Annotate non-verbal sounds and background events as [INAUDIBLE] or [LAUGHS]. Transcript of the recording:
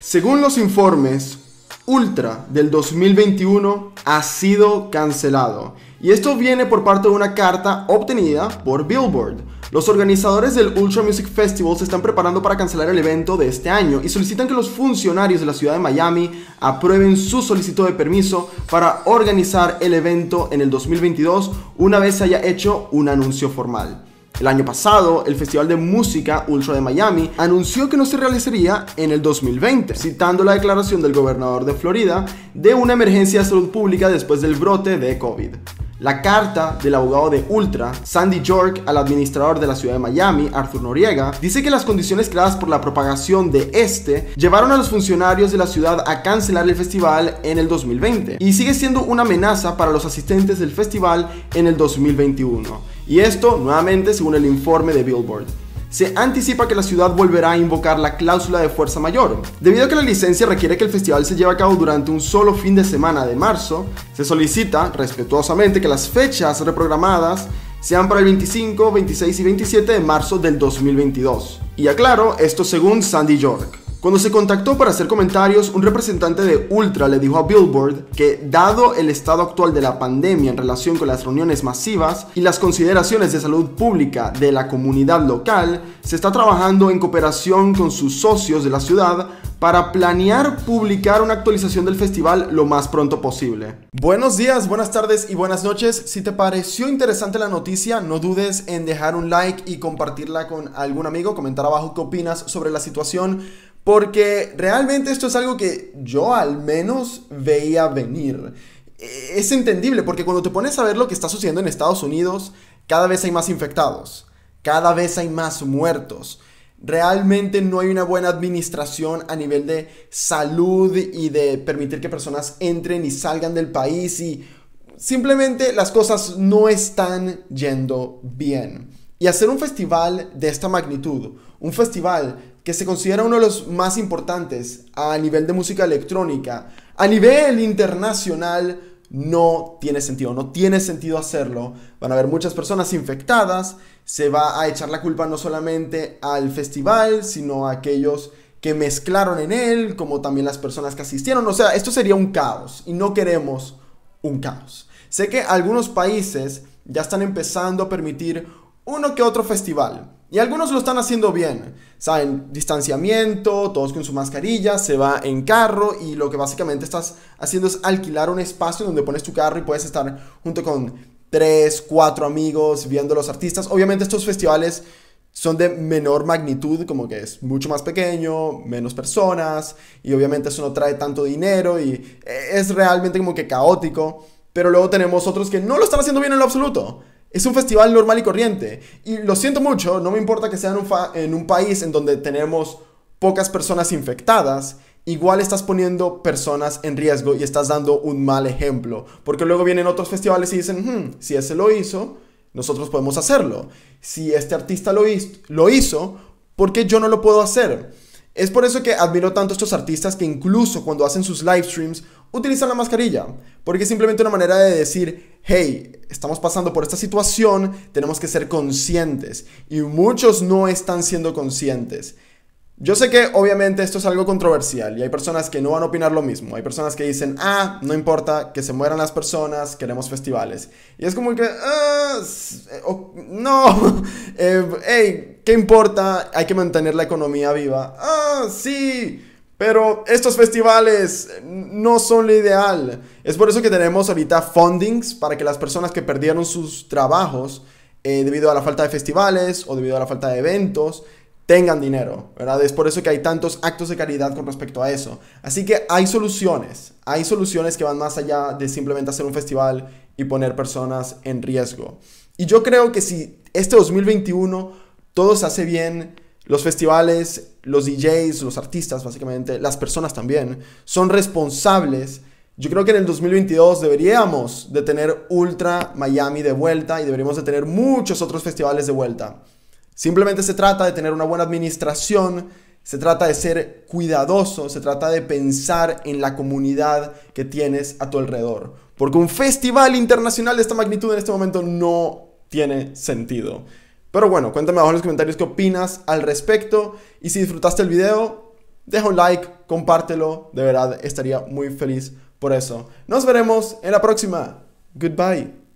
Según los informes, Ultra del 2021 ha sido cancelado. Y esto viene por parte de una carta obtenida por Billboard. Los organizadores del Ultra Music Festival se están preparando para cancelar el evento de este año y solicitan que los funcionarios de la ciudad de Miami aprueben su solicitud de permiso para organizar el evento en el 2022 una vez haya hecho un anuncio formal. El año pasado, el Festival de Música Ultra de Miami anunció que no se realizaría en el 2020, citando la declaración del gobernador de Florida de una emergencia de salud pública después del brote de COVID. La carta del abogado de Ultra, Sandy York, al administrador de la ciudad de Miami, Arthur Noriega, dice que las condiciones creadas por la propagación de este llevaron a los funcionarios de la ciudad a cancelar el festival en el 2020 y sigue siendo una amenaza para los asistentes del festival en el 2021. Y esto, nuevamente, según el informe de Billboard se anticipa que la ciudad volverá a invocar la cláusula de fuerza mayor. Debido a que la licencia requiere que el festival se lleve a cabo durante un solo fin de semana de marzo, se solicita respetuosamente que las fechas reprogramadas sean para el 25, 26 y 27 de marzo del 2022. Y aclaro, esto según Sandy York. Cuando se contactó para hacer comentarios, un representante de Ultra le dijo a Billboard que dado el estado actual de la pandemia en relación con las reuniones masivas y las consideraciones de salud pública de la comunidad local, se está trabajando en cooperación con sus socios de la ciudad para planear publicar una actualización del festival lo más pronto posible. Buenos días, buenas tardes y buenas noches. Si te pareció interesante la noticia, no dudes en dejar un like y compartirla con algún amigo. Comentar abajo qué opinas sobre la situación. Porque realmente esto es algo que yo al menos veía venir. E-, es entendible, porque cuando te pones a ver lo que está sucediendo en Estados Unidos, cada vez hay más infectados, cada vez hay más muertos. Realmente no hay una buena administración a nivel de salud y de permitir que personas entren y salgan del país y simplemente las cosas no están yendo bien. Y hacer un festival de esta magnitud, un festival que se considera uno de los más importantes a nivel de música electrónica, a nivel internacional, no tiene sentido, no tiene sentido hacerlo. Van a haber muchas personas infectadas, se va a echar la culpa no solamente al festival, sino a aquellos que mezclaron en él, como también las personas que asistieron. O sea, esto sería un caos y no queremos un caos. Sé que algunos países ya están empezando a permitir uno que otro festival, y algunos lo están haciendo bien. Saben, distanciamiento, todos con su mascarilla, se va en carro y lo que básicamente estás haciendo es alquilar un espacio donde pones tu carro y puedes estar junto con tres, cuatro amigos viendo a los artistas. Obviamente estos festivales son de menor magnitud, como que es mucho más pequeño, menos personas y obviamente eso no trae tanto dinero y es realmente como que caótico. Pero luego tenemos otros que no lo están haciendo bien en lo absoluto. Es un festival normal y corriente. Y lo siento mucho, no me importa que sea en un, país en donde tenemos pocas personas infectadas, igual estás poniendo personas en riesgo y estás dando un mal ejemplo. Porque luego vienen otros festivales y dicen, hmm, si ese lo hizo, nosotros podemos hacerlo. Si este artista lo, hizo, lo hizo, ¿por qué yo no lo puedo hacer? Es por eso que admiro tanto a estos artistas que incluso cuando hacen sus live streams utilizan la mascarilla, porque es simplemente una manera de decir, hey, estamos pasando por esta situación, tenemos que ser conscientes. Y muchos no están siendo conscientes. Yo sé que obviamente esto es algo controversial y hay personas que no van a opinar lo mismo. Hay personas que dicen, ah, no importa, que se mueran las personas, queremos festivales. Y es como que, ah, no, [LAUGHS] eh, hey, ¿qué importa? Hay que mantener la economía viva. Ah, sí, pero estos festivales no son lo ideal. Es por eso que tenemos ahorita fundings para que las personas que perdieron sus trabajos eh, debido a la falta de festivales o debido a la falta de eventos tengan dinero, ¿verdad? Es por eso que hay tantos actos de caridad con respecto a eso. Así que hay soluciones, hay soluciones que van más allá de simplemente hacer un festival y poner personas en riesgo. Y yo creo que si este 2021 todo se hace bien, los festivales, los DJs, los artistas básicamente, las personas también, son responsables. Yo creo que en el 2022 deberíamos de tener Ultra Miami de vuelta y deberíamos de tener muchos otros festivales de vuelta. Simplemente se trata de tener una buena administración, se trata de ser cuidadoso, se trata de pensar en la comunidad que tienes a tu alrededor. Porque un festival internacional de esta magnitud en este momento no tiene sentido. Pero bueno, cuéntame abajo en los comentarios qué opinas al respecto. Y si disfrutaste el video, deja un like, compártelo. De verdad, estaría muy feliz por eso. Nos veremos en la próxima. Goodbye.